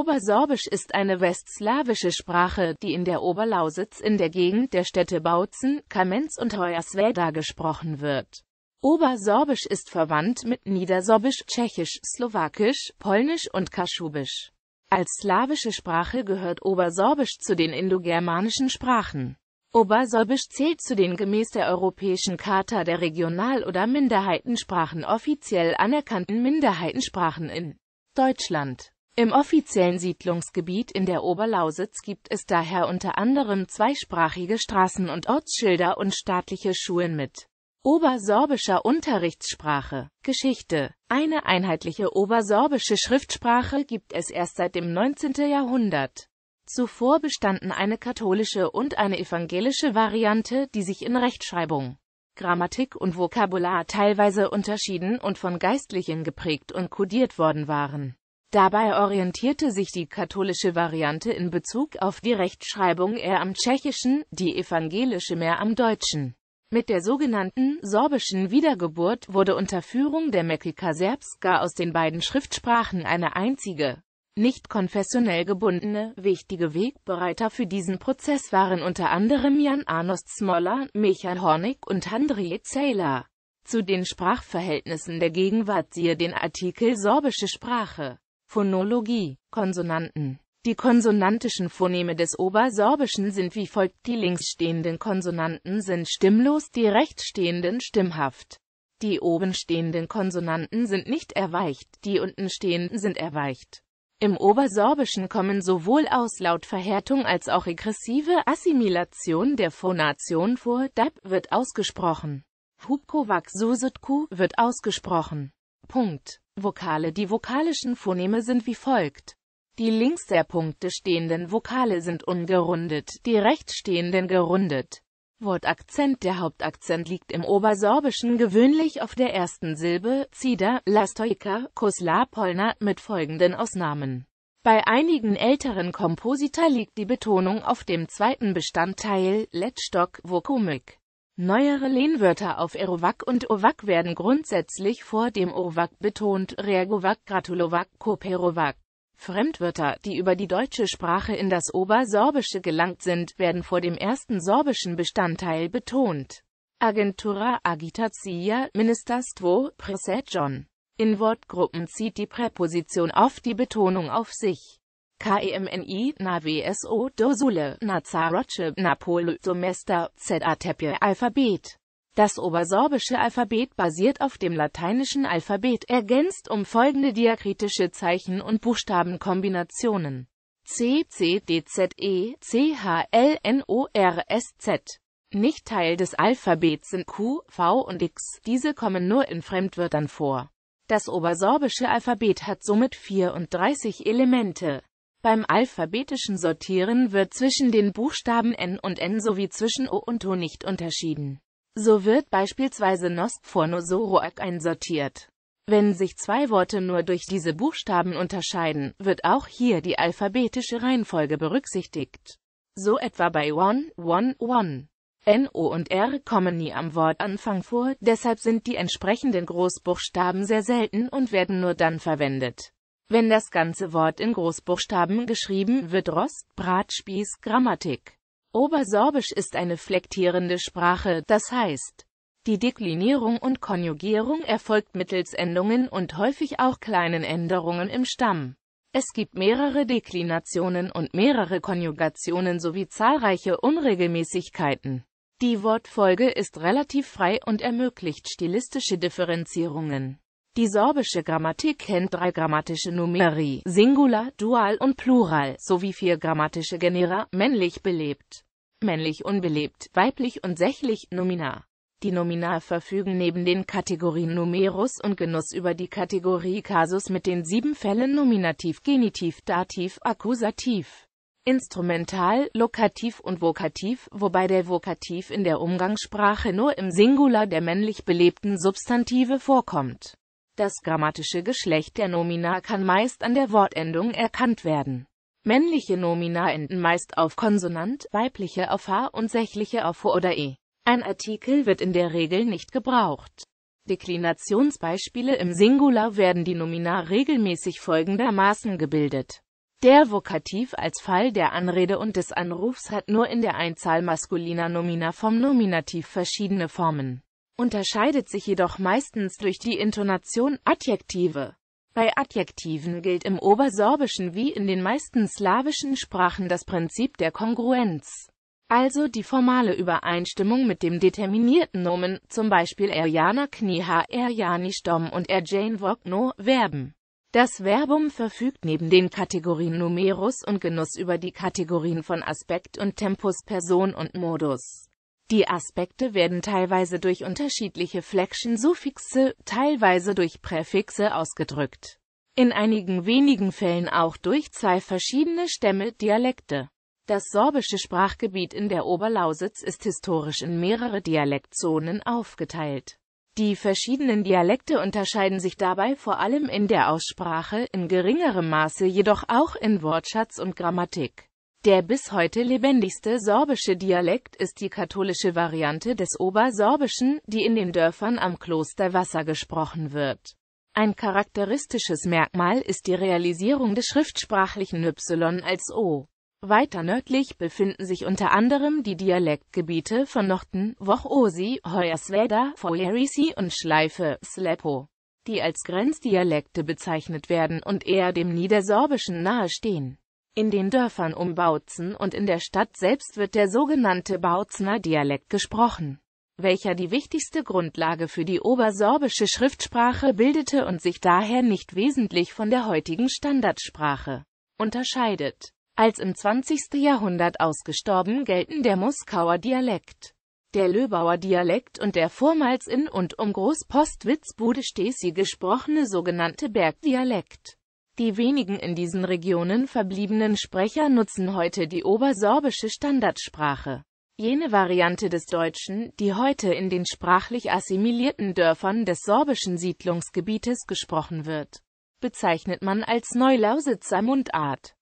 Obersorbisch ist eine westslawische Sprache, die in der Oberlausitz in der Gegend der Städte Bautzen, Kamenz und Hoyerswerda gesprochen wird. Obersorbisch ist verwandt mit Niedersorbisch, Tschechisch, Slowakisch, Polnisch und Kaschubisch. Als slawische Sprache gehört Obersorbisch zu den indogermanischen Sprachen. Obersorbisch zählt zu den gemäß der Europäischen Charta der Regional- oder Minderheitensprachen offiziell anerkannten Minderheitensprachen in Deutschland. Im offiziellen Siedlungsgebiet in der Oberlausitz gibt es daher unter anderem zweisprachige Straßen- und Ortsschilder und staatliche Schulen mit obersorbischer Unterrichtssprache. Geschichte Eine einheitliche obersorbische Schriftsprache gibt es erst seit dem 19. Jahrhundert. Zuvor bestanden eine katholische und eine evangelische Variante, die sich in Rechtschreibung, Grammatik und Vokabular teilweise unterschieden und von Geistlichen geprägt und kodiert worden waren Dabei orientierte sich die katholische Variante in Bezug auf die Rechtschreibung eher am Tschechischen, die evangelische mehr am Deutschen. Mit der sogenannten sorbischen Wiedergeburt wurde unter Führung der Mekika Serbska aus den beiden Schriftsprachen eine einzige, nicht konfessionell gebundene, wichtige Wegbereiter für diesen Prozess waren unter anderem Jan Arnost Smoller, Michael Hornig und Andrei Zähler. Zu den Sprachverhältnissen der Gegenwart siehe den Artikel Sorbische Sprache. Phonologie, Konsonanten. Die konsonantischen Phoneme des Obersorbischen sind wie folgt. Die linksstehenden Konsonanten sind stimmlos, die rechtsstehenden stimmhaft. Die obenstehenden Konsonanten sind nicht erweicht, die untenstehenden sind erweicht. Im Obersorbischen kommen sowohl Auslautverhärtung als auch regressive Assimilation der Phonation vor. Dab wird ausgesprochen. Hubkowak Susutku wird ausgesprochen. Punkt. Vokale Die vokalischen Phoneme sind wie folgt. Die links der Punkte stehenden Vokale sind ungerundet, die rechts stehenden gerundet. Wortakzent Der Hauptakzent liegt im Obersorbischen gewöhnlich auf der ersten Silbe, Zider, Lastojka, Kosla, Polna, mit folgenden Ausnahmen. Bei einigen älteren Komposita liegt die Betonung auf dem zweiten Bestandteil, Lettstock, Vokumik. Neuere Lehnwörter auf Erovac und Ovac werden grundsätzlich vor dem Ovac betont, Reagovac, Gratulovac, Koperovac. Fremdwörter, die über die deutsche Sprache in das Obersorbische gelangt sind, werden vor dem ersten sorbischen Bestandteil betont. Agentura agitatia ministerstvo presegion. In Wortgruppen zieht die Präposition oft die Betonung auf sich. KEMNI, NAVSO, Dorsule, Nazarotche, Napole, Domester, ZATEPE Alphabet. Das obersorbische Alphabet basiert auf dem lateinischen Alphabet, ergänzt um folgende diakritische Zeichen- und Buchstabenkombinationen. C, C, D, Z, E, C, H, L, N, O, R, S, Z. Nicht Teil des Alphabets sind Q, V und X, diese kommen nur in Fremdwörtern vor. Das obersorbische Alphabet hat somit 34 Elemente. Beim alphabetischen Sortieren wird zwischen den Buchstaben N und N sowie zwischen O und O nicht unterschieden. So wird beispielsweise Nosp vor Nosoroak einsortiert. Wenn sich zwei Worte nur durch diese Buchstaben unterscheiden, wird auch hier die alphabetische Reihenfolge berücksichtigt. So etwa bei One, One, One. N, O und R kommen nie am Wortanfang vor, deshalb sind die entsprechenden Großbuchstaben sehr selten und werden nur dann verwendet, wenn das ganze Wort in Großbuchstaben geschrieben wird Rost, Bratspieß, Grammatik. Obersorbisch ist eine flektierende Sprache, das heißt, die Deklinierung und Konjugierung erfolgt mittels Endungen und häufig auch kleinen Änderungen im Stamm. Es gibt mehrere Deklinationen und mehrere Konjugationen sowie zahlreiche Unregelmäßigkeiten. Die Wortfolge ist relativ frei und ermöglicht stilistische Differenzierungen. Die sorbische Grammatik kennt drei grammatische Numeri, Singular, Dual und Plural, sowie vier grammatische Genera, männlich belebt, männlich unbelebt, weiblich und sächlich, nominar. Die Nominar verfügen neben den Kategorien Numerus und Genuss über die Kategorie Kasus mit den sieben Fällen Nominativ, Genitiv, Dativ, Akkusativ, Instrumental, Lokativ und Vokativ, wobei der Vokativ in der Umgangssprache nur im Singular der männlich belebten Substantive vorkommt. Das grammatische Geschlecht der Nomina kann meist an der Wortendung erkannt werden. Männliche Nomina enden meist auf Konsonant, weibliche auf H und sächliche auf Ho oder E. Ein Artikel wird in der Regel nicht gebraucht. Deklinationsbeispiele im Singular werden die Nomina regelmäßig folgendermaßen gebildet. Der Vokativ als Fall der Anrede und des Anrufs hat nur in der Einzahl maskuliner Nomina vom Nominativ verschiedene Formen unterscheidet sich jedoch meistens durch die Intonation Adjektive. Bei Adjektiven gilt im Obersorbischen wie in den meisten slawischen Sprachen das Prinzip der Kongruenz, also die formale Übereinstimmung mit dem determinierten Nomen, zum Beispiel er Jana Kniha, er Jani Stom und er Jane Vogno, Verben. Das Verbum verfügt neben den Kategorien Numerus und Genuss über die Kategorien von Aspekt und Tempus, Person und Modus. Die Aspekte werden teilweise durch unterschiedliche Flexion-Suffixe, teilweise durch Präfixe ausgedrückt. In einigen wenigen Fällen auch durch zwei verschiedene Stämme, Dialekte. Das sorbische Sprachgebiet in der Oberlausitz ist historisch in mehrere Dialektzonen aufgeteilt. Die verschiedenen Dialekte unterscheiden sich dabei vor allem in der Aussprache, in geringerem Maße jedoch auch in Wortschatz und Grammatik. Der bis heute lebendigste sorbische Dialekt ist die katholische Variante des Obersorbischen, die in den Dörfern am Kloster Wasser gesprochen wird. Ein charakteristisches Merkmal ist die Realisierung des schriftsprachlichen Y als O. Weiter nördlich befinden sich unter anderem die Dialektgebiete von Nochten, Wochosi, Hoyersweda, Foyerisi und Schleife, Slepo, die als Grenzdialekte bezeichnet werden und eher dem Niedersorbischen nahestehen. In den Dörfern um Bautzen und in der Stadt selbst wird der sogenannte Bautzner Dialekt gesprochen, welcher die wichtigste Grundlage für die obersorbische Schriftsprache bildete und sich daher nicht wesentlich von der heutigen Standardsprache unterscheidet. Als im 20. Jahrhundert ausgestorben gelten der Muskauer Dialekt, der Löbauer Dialekt und der vormals in und um Großpostwitzbude Stesi gesprochene sogenannte Bergdialekt. Die wenigen in diesen Regionen verbliebenen Sprecher nutzen heute die obersorbische Standardsprache. Jene Variante des Deutschen, die heute in den sprachlich assimilierten Dörfern des sorbischen Siedlungsgebietes gesprochen wird, bezeichnet man als Neulausitzer Mundart